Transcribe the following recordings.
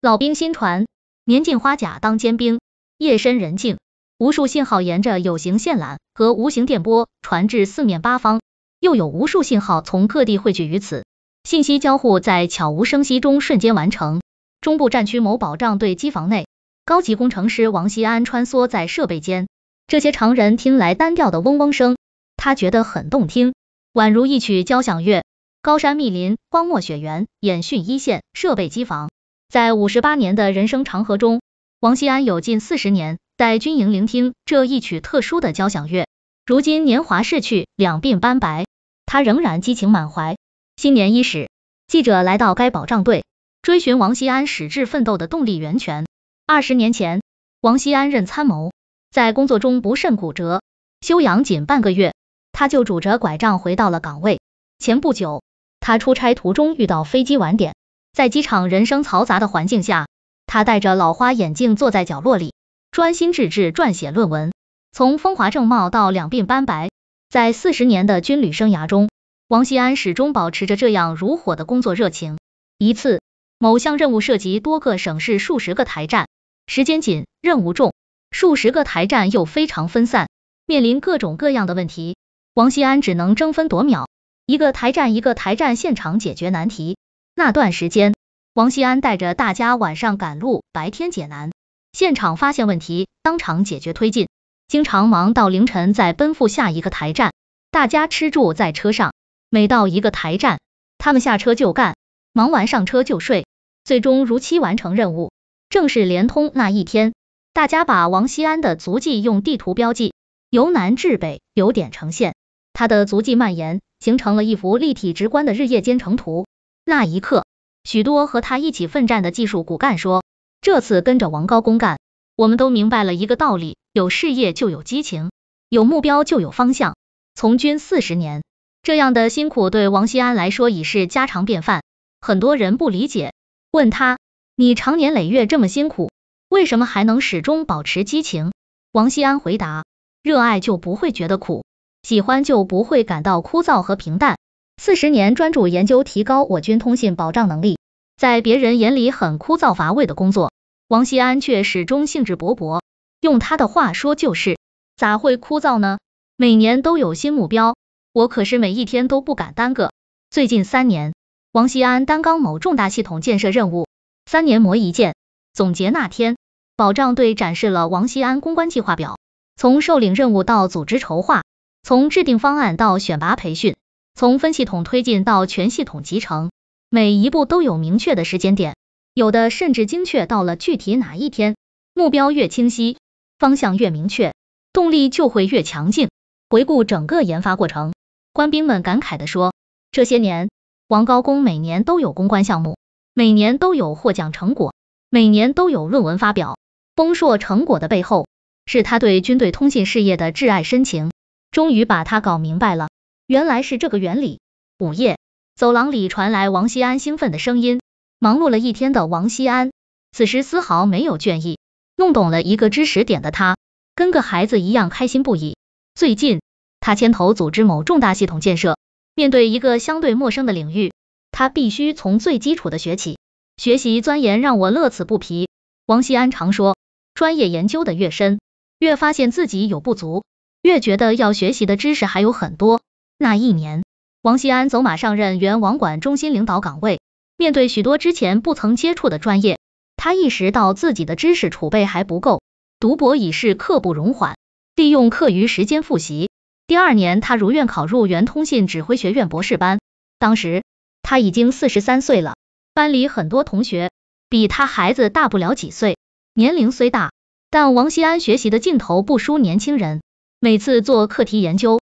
老兵新传，年近花甲当尖兵。夜深人静，无数信号沿着有形线缆和无形电波传至四面八方，又有无数信号从各地汇聚于此，信息交互在悄无声息中瞬间完成。中部战区某保障队机房内，高级工程师王西安穿梭在设备间，这些常人听来单调的嗡嗡声，他觉得很动听，宛如一曲交响乐。高山密林、荒漠雪原、演训一线、设备机房。在五十八年的人生长河中，王西安有近四十年在军营聆听这一曲特殊的交响乐。如今年华逝去，两鬓斑白，他仍然激情满怀。新年伊始，记者来到该保障队，追寻王西安矢志奋斗的动力源泉。二十年前，王西安任参谋，在工作中不慎骨折，休养仅半个月，他就拄着拐杖回到了岗位。前不久，他出差途中遇到飞机晚点。在机场人声嘈杂的环境下，他戴着老花眼镜坐在角落里，专心致志撰写论文。从风华正茂到两鬓斑白，在四十年的军旅生涯中，王锡安始终保持着这样如火的工作热情。一次，某项任务涉及多个省市、数十个台站，时间紧，任务重，数十个台站又非常分散，面临各种各样的问题，王锡安只能争分夺秒，一个台站一个台站现场解决难题。那段时间，王锡安带着大家晚上赶路，白天解难，现场发现问题，当场解决推进，经常忙到凌晨再奔赴下一个台站，大家吃住在车上，每到一个台站，他们下车就干，忙完上车就睡，最终如期完成任务。正是联通那一天，大家把王锡安的足迹用地图标记，由南至北，由点呈现，他的足迹蔓延，形成了一幅立体直观的日夜兼程图。那一刻，许多和他一起奋战的技术骨干说：“这次跟着王高工干，我们都明白了一个道理：有事业就有激情，有目标就有方向。从军四十年，这样的辛苦对王西安来说已是家常便饭。很多人不理解，问他：你长年累月这么辛苦，为什么还能始终保持激情？王西安回答：热爱就不会觉得苦，喜欢就不会感到枯燥和平淡。”四十年专注研究提高我军通信保障能力，在别人眼里很枯燥乏味的工作，王锡安却始终兴致勃勃。用他的话说就是，咋会枯燥呢？每年都有新目标，我可是每一天都不敢耽搁。最近三年，王锡安担纲某重大系统建设任务，三年磨一剑。总结那天，保障队展示了王锡安公关计划表，从受领任务到组织筹划，从制定方案到选拔培训。从分系统推进到全系统集成，每一步都有明确的时间点，有的甚至精确到了具体哪一天。目标越清晰，方向越明确，动力就会越强劲。回顾整个研发过程，官兵们感慨地说：“这些年，王高工每年都有攻关项目，每年都有获奖成果，每年都有论文发表。丰硕成果的背后，是他对军队通信事业的挚爱深情。终于把他搞明白了。”原来是这个原理。午夜，走廊里传来王西安兴奋的声音。忙碌了一天的王西安，此时丝毫没有倦意。弄懂了一个知识点的他，跟个孩子一样开心不已。最近，他牵头组织某重大系统建设，面对一个相对陌生的领域，他必须从最基础的学起。学习钻研让我乐此不疲。王西安常说，专业研究的越深，越发现自己有不足，越觉得要学习的知识还有很多。那一年，王西安走马上任原网管中心领导岗位。面对许多之前不曾接触的专业，他意识到自己的知识储备还不够，读博已是刻不容缓。利用课余时间复习，第二年他如愿考入原通信指挥学院博士班。当时他已经四十三岁了，班里很多同学比他孩子大不了几岁。年龄虽大，但王西安学习的劲头不输年轻人。每次做课题研究。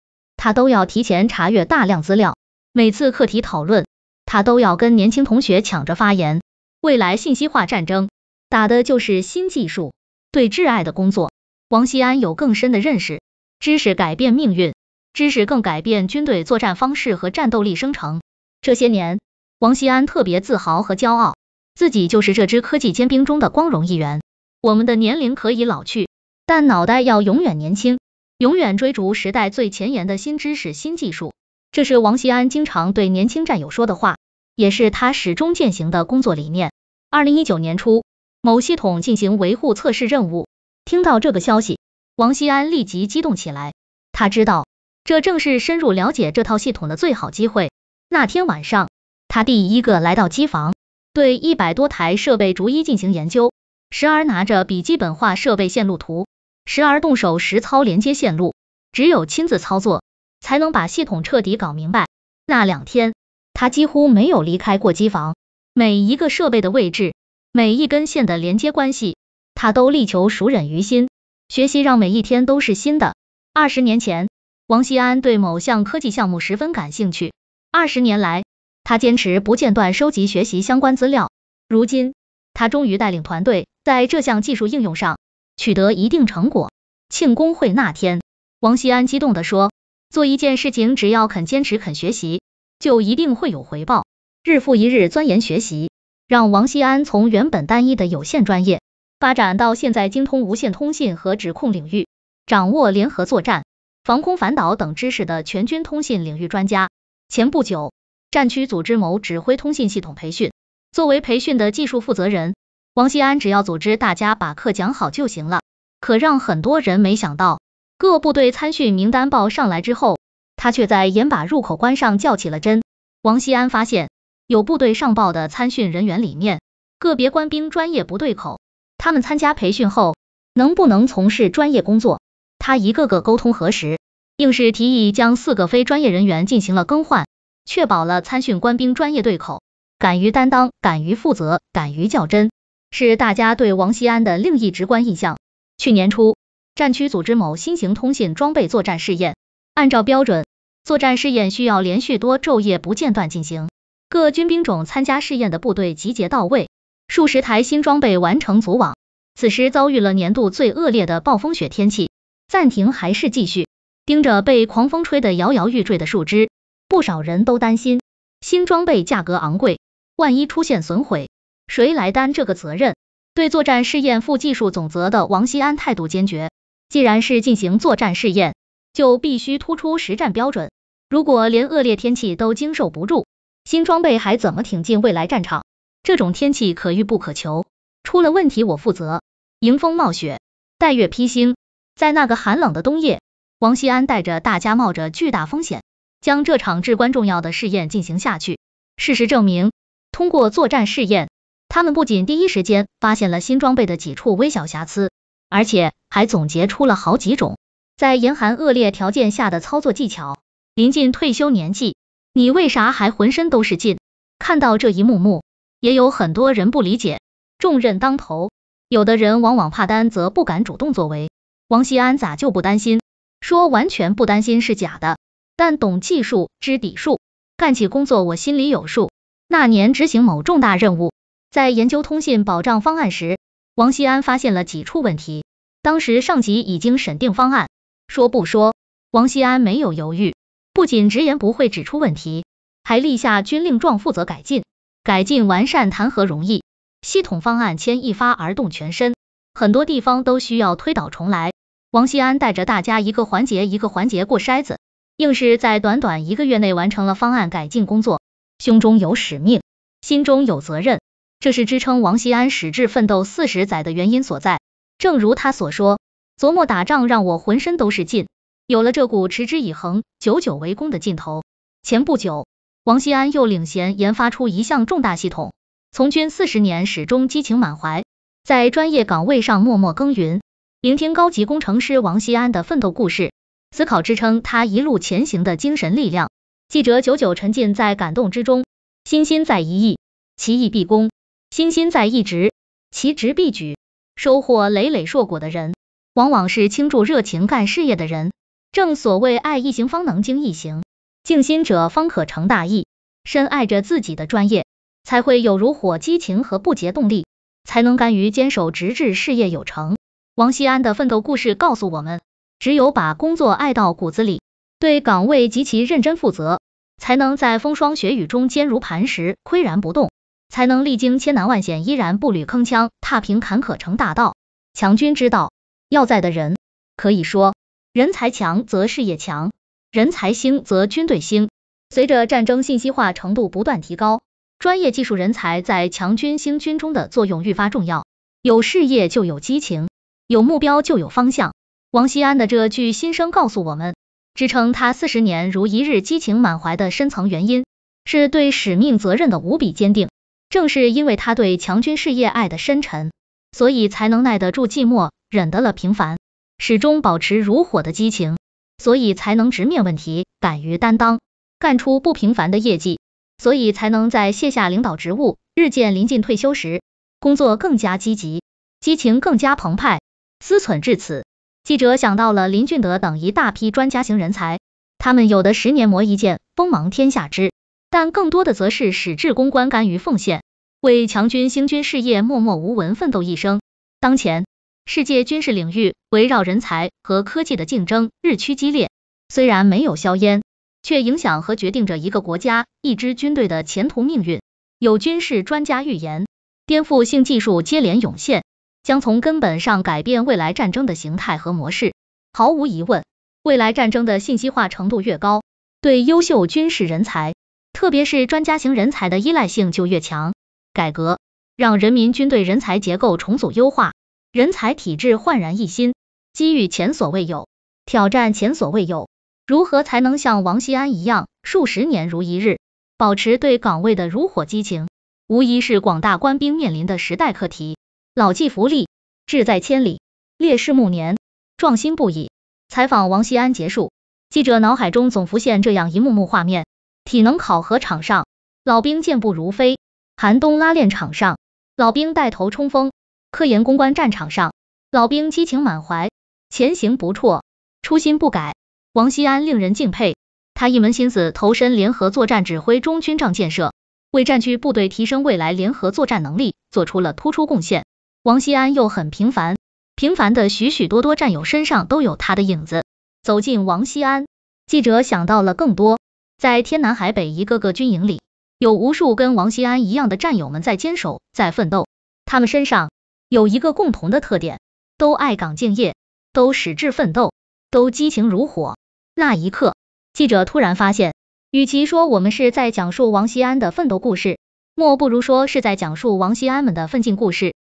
他都要提前查阅大量资料，每次课题讨论，他都要跟年轻同学抢着发言。未来信息化战争打的就是新技术。对挚爱的工作，王西安有更深的认识。知识改变命运，知识更改变军队作战方式和战斗力生成。这些年，王西安特别自豪和骄傲，自己就是这支科技尖兵中的光荣一员。我们的年龄可以老去，但脑袋要永远年轻。永远追逐时代最前沿的新知识、新技术，这是王锡安经常对年轻战友说的话，也是他始终践行的工作理念。二零一九年初，某系统进行维护测试任务，听到这个消息，王锡安立即激动起来。他知道，这正是深入了解这套系统的最好机会。那天晚上，他第一个来到机房，对一百多台设备逐一进行研究，时而拿着笔记本画设备线路图。时而动手实操连接线路，只有亲自操作，才能把系统彻底搞明白。那两天，他几乎没有离开过机房，每一个设备的位置，每一根线的连接关系，他都力求熟忍于心。学习让每一天都是新的。二十年前，王锡安对某项科技项目十分感兴趣，二十年来，他坚持不间断收集学习相关资料。如今，他终于带领团队在这项技术应用上。取得一定成果，庆功会那天，王西安激动的说：“做一件事情，只要肯坚持，肯学习，就一定会有回报。日复一日钻研学习，让王西安从原本单一的有限专业，发展到现在精通无线通信和指控领域，掌握联合作战、防空反导等知识的全军通信领域专家。前不久，战区组织某指挥通信系统培训，作为培训的技术负责人。”王锡安只要组织大家把课讲好就行了。可让很多人没想到，各部队参训名单报上来之后，他却在严把入口关上较起了真。王锡安发现，有部队上报的参训人员里面，个别官兵专业不对口，他们参加培训后能不能从事专业工作，他一个个沟通核实，硬是提议将四个非专业人员进行了更换，确保了参训官兵专业对口。敢于担当，敢于负责，敢于较真。是大家对王西安的另一直观印象。去年初，战区组织某新型通信装备作战试验，按照标准，作战试验需要连续多昼夜不间断进行。各军兵种参加试验的部队集结到位，数十台新装备完成组网。此时遭遇了年度最恶劣的暴风雪天气，暂停还是继续？盯着被狂风吹得摇摇欲坠的树枝，不少人都担心，新装备价格昂贵，万一出现损毁。谁来担这个责任？对作战试验负技术总责的王西安态度坚决。既然是进行作战试验，就必须突出实战标准。如果连恶劣天气都经受不住，新装备还怎么挺进未来战场？这种天气可遇不可求，出了问题我负责。迎风冒雪，待月披星，在那个寒冷的冬夜，王西安带着大家冒着巨大风险，将这场至关重要的试验进行下去。事实证明，通过作战试验。他们不仅第一时间发现了新装备的几处微小瑕疵，而且还总结出了好几种在严寒恶劣条件下的操作技巧。临近退休年纪，你为啥还浑身都是劲？看到这一幕幕，也有很多人不理解。重任当头，有的人往往怕担责不敢主动作为。王西安咋就不担心？说完全不担心是假的，但懂技术知底数，干起工作我心里有数。那年执行某重大任务。在研究通信保障方案时，王锡安发现了几处问题。当时上级已经审定方案，说不说？王锡安没有犹豫，不仅直言不讳指出问题，还立下军令状负责改进。改进完善谈何容易？系统方案牵一发而动全身，很多地方都需要推倒重来。王锡安带着大家一个环节一个环节过筛子，硬是在短短一个月内完成了方案改进工作。胸中有使命，心中有责任。这是支撑王西安矢志奋斗四十载的原因所在。正如他所说：“琢磨打仗让我浑身都是劲，有了这股持之以恒、久久为功的劲头。”前不久，王西安又领衔研发出一项重大系统。从军四十年，始终激情满怀，在专业岗位上默默耕耘。聆听高级工程师王西安的奋斗故事，思考支撑他一路前行的精神力量，记者久久沉浸在感动之中，心心在一意，其意必功。心心在一职，其职必举，收获累累硕果的人，往往是倾注热情干事业的人。正所谓爱一行方能精一行，静心者方可成大意，深爱着自己的专业，才会有如火激情和不竭动力，才能甘于坚守，直至事业有成。王锡安的奋斗故事告诉我们，只有把工作爱到骨子里，对岗位极其认真负责，才能在风霜雪雨中坚如磐石，岿然不动。才能历经千难万险，依然步履铿锵，踏平坎坷成大道。强军之道，要在的人。可以说，人才强则事业强，人才兴则军队兴。随着战争信息化程度不断提高，专业技术人才在强军兴军中的作用愈发重要。有事业就有激情，有目标就有方向。王西安的这句心声告诉我们，支撑他四十年如一日激情满怀的深层原因，是对使命责任的无比坚定。正是因为他对强军事业爱得深沉，所以才能耐得住寂寞，忍得了平凡，始终保持如火的激情，所以才能直面问题，敢于担当，干出不平凡的业绩，所以才能在卸下领导职务，日渐临近退休时，工作更加积极，激情更加澎湃。思忖至此，记者想到了林俊德等一大批专家型人才，他们有的十年磨一剑，锋芒天下知。但更多的则是矢志攻关、甘于奉献，为强军兴军事业默默无闻奋斗一生。当前，世界军事领域围绕人才和科技的竞争日趋激烈，虽然没有硝烟，却影响和决定着一个国家、一支军队的前途命运。有军事专家预言，颠覆性技术接连涌现，将从根本上改变未来战争的形态和模式。毫无疑问，未来战争的信息化程度越高，对优秀军事人才。特别是专家型人才的依赖性就越强。改革让人民军队人才结构重组优化，人才体制焕然一新，机遇前所未有，挑战前所未有。如何才能像王西安一样，数十年如一日，保持对岗位的如火激情？无疑是广大官兵面临的时代课题。老骥伏枥，志在千里；烈士暮年，壮心不已。采访王西安结束，记者脑海中总浮现这样一幕幕画面。体能考核场上，老兵健步如飞；寒冬拉练场上，老兵带头冲锋；科研攻关战场上，老兵激情满怀，前行不辍，初心不改。王西安令人敬佩，他一门心思投身联合作战指挥中军帐建设，为战区部队提升未来联合作战能力做出了突出贡献。王西安又很平凡，平凡的许许多多战友身上都有他的影子。走进王西安，记者想到了更多。在天南海北，一个个军营里，有无数跟王西安一样的战友们在坚守，在奋斗。他们身上有一个共同的特点：都爱岗敬业，都矢志奋斗，都激情如火。那一刻，记者突然发现，与其说我们是在讲述王西安的奋斗故事，莫不如说是在讲述王西安们的奋进故事。